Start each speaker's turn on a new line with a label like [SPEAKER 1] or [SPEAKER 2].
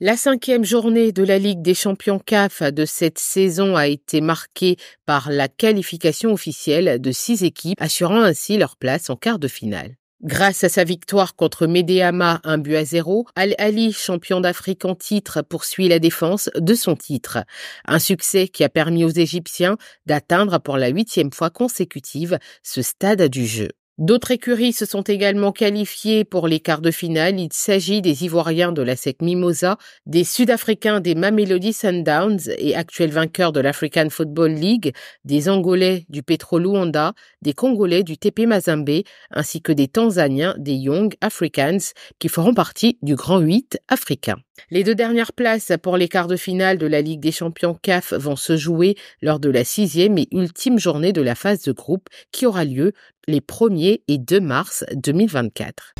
[SPEAKER 1] La cinquième journée de la Ligue des champions CAF de cette saison a été marquée par la qualification officielle de six équipes, assurant ainsi leur place en quart de finale. Grâce à sa victoire contre Medeama, un but à zéro, Al-Ali, champion d'Afrique en titre, poursuit la défense de son titre. Un succès qui a permis aux Égyptiens d'atteindre pour la huitième fois consécutive ce stade du jeu. D'autres écuries se sont également qualifiées pour les quarts de finale. Il s'agit des Ivoiriens de la SEC Mimosa, des Sud-Africains des Mamelody Sundowns et actuels vainqueurs de l'African Football League, des Angolais du Petro Luanda, des Congolais du TP Mazembe, ainsi que des Tanzaniens des Young Africans qui feront partie du Grand 8 africain. Les deux dernières places pour les quarts de finale de la Ligue des champions CAF vont se jouer lors de la sixième et ultime journée de la phase de groupe qui aura lieu les 1er et 2 mars 2024.